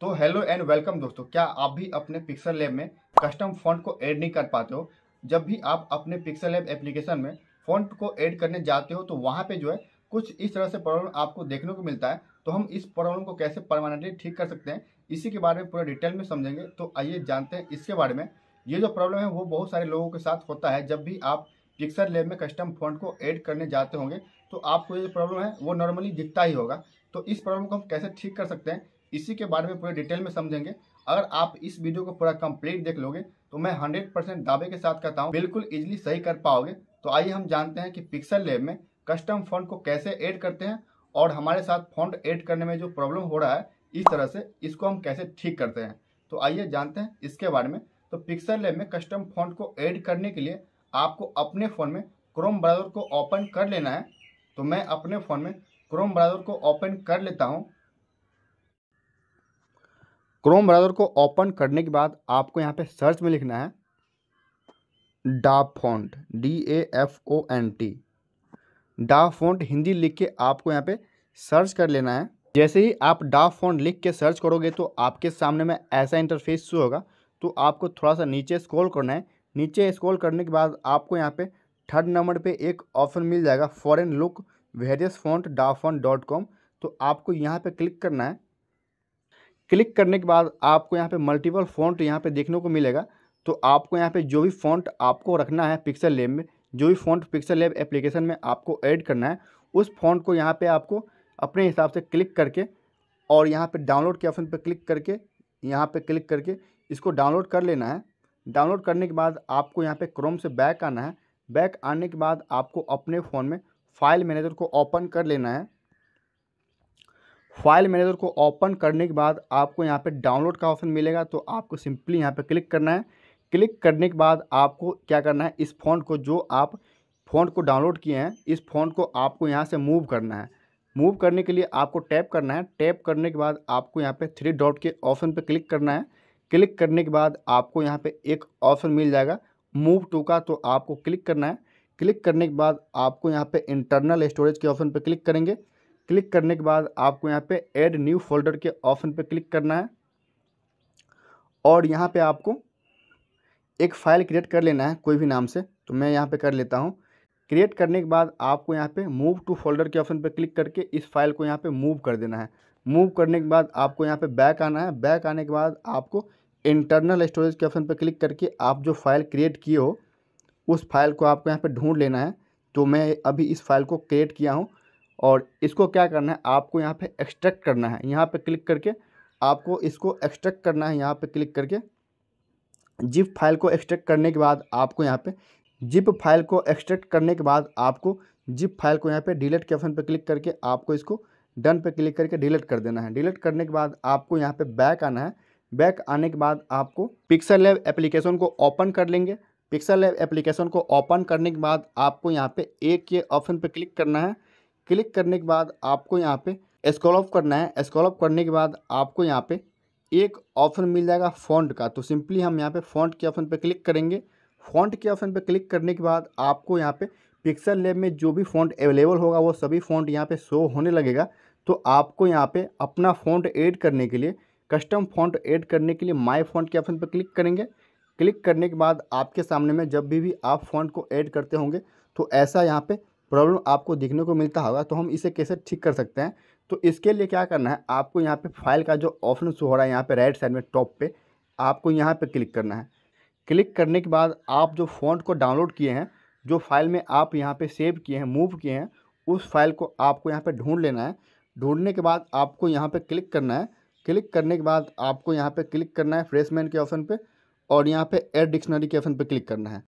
तो hello and welcome दोस्तों क्या आप भी अपने पिक्सल लैब में कस्टम फॉन्ट को ऐड नहीं कर पाते हो जब भी आप अपने पिक्सल लैब एप्लीकेशन में फॉन्ट को ऐड करने जाते हो तो वहाँ पे जो है कुछ इस तरह से प्रॉब्लम आपको देखने को मिलता है तो हम इस प्रॉब्लम को कैसे परमानेंटली ठीक कर सकते हैं इसी के बारे में पूरा डिटेल में समझेंगे तो आइए जानते हैं इसके बारे में ये जो प्रॉब्लम है वो बहुत सारे लोगों के साथ होता है जब भी आप पिक्सल लैब में कस्टम फॉन्ट को ऐड करने जाते होंगे तो आपको ये जो प्रॉब्लम है वो नॉर्मली दिखता ही होगा तो इस प्रॉब्लम को हम कैसे ठीक कर सकते हैं इसी के बारे में पूरे डिटेल में समझेंगे अगर आप इस वीडियो को पूरा कंप्लीट देख लोगे तो मैं 100 परसेंट दावे के साथ कहता हूँ बिल्कुल इजीली सही कर पाओगे तो आइए हम जानते हैं कि पिक्सल लेब में कस्टम फंड को कैसे ऐड करते हैं और हमारे साथ फंड ऐड करने में जो प्रॉब्लम हो रहा है इस तरह से इसको हम कैसे ठीक करते हैं तो आइए जानते हैं इसके बारे में तो पिक्सल लेब में कस्टम फंड को ऐड करने के लिए आपको अपने फ़ोन में क्रोम ब्राउज़र को ओपन कर लेना है तो मैं अपने फ़ोन में क्रोम ब्राउज़र को ओपन कर लेता हूँ क्रोम ब्राउज़र को ओपन करने के बाद आपको यहाँ पे सर्च में लिखना है dafont D A F O N T dafont Hindi लिख के आपको यहाँ पे सर्च कर लेना है जैसे ही आप डा फॉन्ट लिख के सर्च करोगे तो आपके सामने में ऐसा इंटरफेस शो होगा तो आपको थोड़ा सा नीचे स्क्रॉल करना है नीचे स्क्रॉल करने के बाद आपको यहाँ पे थर्ड नंबर पे एक ऑप्शन मिल जाएगा foreign look various font da dot com तो आपको यहाँ पे क्लिक करना है क्लिक करने के बाद आपको यहाँ पे मल्टीपल फॉन्ट यहाँ पे देखने को मिलेगा तो आपको यहाँ पे जो भी फॉन्ट आपको रखना है पिक्सल लेब में जो भी फॉन्ट पिक्सल लेब एप्लीकेशन में आपको ऐड करना है उस फॉन्ट को यहाँ पे आपको अपने हिसाब से क्लिक करके और यहाँ पे डाउनलोड के ऑप्शन पर क्लिक करके यहाँ पे क्लिक करके इसको डाउनलोड कर लेना है डाउनलोड करने के बाद आपको यहाँ पर क्रोम से बैक आना है बैक आने के बाद आपको अपने फ़ोन में फाइल मैनेजर को ओपन कर लेना है फाइल मैनेजर को ओपन करने के बाद आपको यहाँ पे डाउनलोड का ऑप्शन मिलेगा तो आपको सिंपली यहाँ पे क्लिक करना है क्लिक करने के बाद आपको क्या करना है इस फ़ोन को जो आप फ़ोन को डाउनलोड किए हैं इस फ़ोन को आपको यहाँ से मूव करना है मूव करने के लिए आपको टैप करना है टैप करने के बाद आपको यहाँ पे थ्री डॉट के ऑप्शन पे क्लिक करना है क्लिक करने के बाद आपको यहाँ पे एक ऑप्शन मिल जाएगा मूव टू का तो आपको क्लिक करना है क्लिक करने के बाद आपको यहाँ पे इंटरनल स्टोरेज के ऑप्शन पे क्लिक करेंगे क्लिक करने के बाद आपको यहाँ पे ऐड न्यू फोल्डर के ऑप्शन पे क्लिक करना है और यहाँ पे आपको एक फ़ाइल क्रिएट कर लेना है कोई भी नाम से तो मैं यहाँ पे कर लेता हूँ क्रिएट करने के बाद आपको यहाँ पे मूव टू फोल्डर के ऑप्शन पे क्लिक करके इस फाइल को यहाँ पे मूव कर देना है मूव करने के बाद आपको यहाँ पे बैक आना है बैक आने के बाद आपको इंटरनल स्टोरेज के ऑप्शन पर क्लिक करके आप जो फाइल क्रिएट किए हो उस फाइल को आपको यहाँ पर ढूंढ लेना है तो मैं अभी इस फाइल को क्रिएट किया हूँ और इसको क्या करना है आपको यहाँ पे एक्सट्रैक्ट करना है यहाँ पे क्लिक करके आपको इसको एक्सट्रैक्ट करना है यहाँ पे क्लिक करके जिप फाइल को एक्सट्रैक्ट करने के बाद आपको यहाँ पे जिप फाइल को एक्सट्रैक्ट करने के बाद आपको जिप फाइल को यहाँ पे डिलीट के ऑप्शन पर क्लिक करके आपको इसको डन पे क्लिक करके डिलीट कर देना है डिलीट करने के बाद आपको यहाँ पर बैक आना है बैक आने के बाद आपको पिक्सल लेव एप्लीकेशन को ओपन कर लेंगे पिक्सल लेव एप्लीकेशन को ओपन करने के बाद आपको यहाँ पे एक के ऑप्शन पर क्लिक करना है क्लिक करने के बाद आपको यहाँ पे स्क्रॉल ऑफ करना है स्क्रॉल ऑफ करने के बाद आपको यहाँ पे एक ऑप्शन मिल जाएगा फॉन्ट का तो सिंपली हम यहाँ पे फॉन्ट के ऑप्शन पे क्लिक करेंगे फॉन्ट के ऑप्शन पे क्लिक करने के बाद आपको यहाँ पे पिक्सल लेब में जो भी फॉन्ट अवेलेबल होगा वो सभी फॉन्ट यहाँ पे शो होने लगेगा तो आपको यहाँ पे अपना फॉन्ट ऐड करने के लिए कस्टम फॉन्ट ऐड करने के लिए माई फॉन्ट के ऑप्शन पर क्लिक करेंगे क्लिक करने के बाद आपके सामने में जब भी भी आप फॉन्ट को ऐड करते होंगे तो ऐसा यहाँ पर प्रॉब्लम आपको देखने को मिलता होगा तो हम इसे कैसे ठीक कर सकते हैं तो इसके लिए क्या करना है आपको यहाँ पे फाइल का जो ऑप्शन शो हो रहा है यहाँ पे राइट साइड में टॉप पे आपको यहाँ पे क्लिक करना है क्लिक करने के बाद आप जो फ़ॉन्ट को डाउनलोड किए हैं जो फाइल में आप यहाँ पे सेव किए हैं मूव किए हैं उस फाइल को आपको यहाँ पे ढूंढ लेना है ढूंढने के बाद आपको यहाँ पर क्लिक करना है क्लिक करने के बाद आपको यहाँ पर क्लिक करना है फ्रेशमैन के ऑप्शन पर और यहाँ पे एड डिक्शनरी के ऑप्शन पे क्लिक करना है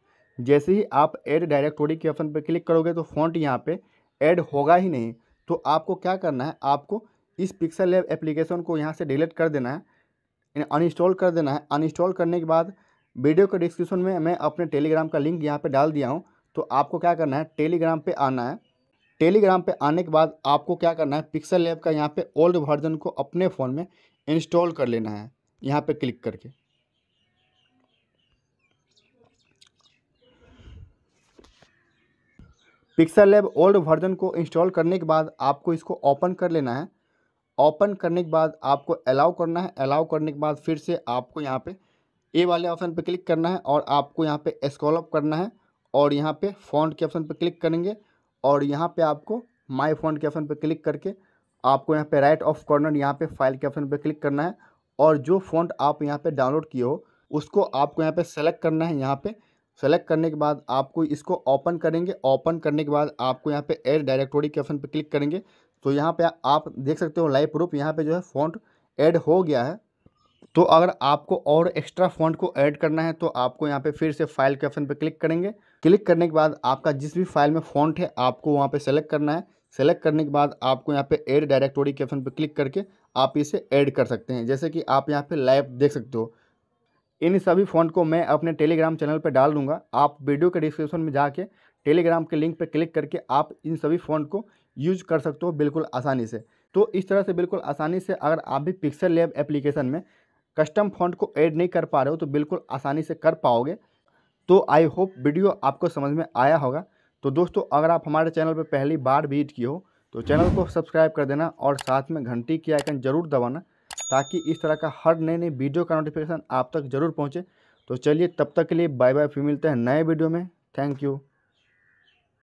जैसे ही आप ऐड डायरेक्टोरी के ऑप्शन पर क्लिक करोगे तो फॉन्ट यहाँ पे ऐड होगा ही नहीं तो आपको क्या करना है आपको इस पिक्सल लैब एप्लीकेशन को यहाँ से डिलीट कर देना है अनइंस्टॉल कर देना है अनइंस्टॉल करने के बाद वीडियो के डिस्क्रिप्शन में मैं अपने टेलीग्राम का लिंक यहाँ पर डाल दिया हूँ तो आपको क्या करना है टेलीग्राम पर आना है टेलीग्राम पर आने के बाद आपको क्या करना है पिक्सल लैब का यहाँ पर ओल्ड वर्जन को अपने फ़ोन में इंस्टॉल कर लेना है यहाँ पर क्लिक करके पिक्सल लैब ओल्ड वर्जन को इंस्टॉल करने के बाद आपको इसको ओपन कर लेना है ओपन करने के बाद आपको अलाउ करना है अलाउ करने के बाद फिर से आपको यहाँ पे ए वाले ऑप्शन पे क्लिक करना है और आपको यहाँ पे स्कॉलअप करना है और यहाँ पे फ़ॉन्ट के ऑप्शन पे क्लिक करेंगे और यहाँ पे आपको माय फ़ॉन्ट के ऑप्शन पे क्लिक करके आपको यहाँ पे राइट ऑफ कॉर्नर यहाँ पे फाइल के ऑप्शन पे क्लिक करना है और जो फ़ॉन्ट आप यहाँ पर डाउनलोड किए हो उसको आपको यहाँ पर सेलेक्ट करना है यहाँ पर सेलेक्ट करने के बाद आपको इसको ओपन करेंगे ओपन करने के बाद आपको यहाँ पे एड डायरेक्टोरी के ऑप्शन पर क्लिक करेंगे तो यहाँ पे आप देख सकते हो लाइव प्रूफ यहाँ पे जो है फ़ॉन्ट ऐड हो गया है तो अगर आपको और एक्स्ट्रा फॉन्ट को ऐड करना है तो आपको यहाँ पे फिर से फाइल के ऑप्शन पर क्लिक करेंगे क्लिक करने के बाद आपका जिस भी फाइल में फॉन्ट है आपको वहाँ पर सेलेक्ट करना है सेलेक्ट करने के बाद आपको यहाँ पे एड डायरेक्टोरी के ऑप्शन पर क्लिक करके आप इसे ऐड कर सकते हैं जैसे कि आप यहाँ पे लाइव देख सकते हो इन सभी फ़ॉन्ट को मैं अपने टेलीग्राम चैनल पर डाल दूँगा आप वीडियो के डिस्क्रिप्शन में जाके टेलीग्राम के लिंक पर क्लिक करके आप इन सभी फ़ॉन्ट को यूज कर सकते हो बिल्कुल आसानी से तो इस तरह से बिल्कुल आसानी से अगर आप भी पिक्सल लैब एप्लीकेशन में कस्टम फॉन्ट को ऐड नहीं कर पा रहे हो तो बिल्कुल आसानी से कर पाओगे तो आई होप वीडियो आपको समझ में आया होगा तो दोस्तों अगर आप हमारे चैनल पर पहली बार विजिट किए हो तो चैनल को सब्सक्राइब कर देना और साथ में घंटी की आइकन जरूर दबाना ताकि इस तरह का हर नए नए वीडियो का नोटिफिकेशन आप तक जरूर पहुँचे तो चलिए तब तक के लिए बाय बाय फिर मिलते हैं नए वीडियो में थैंक यू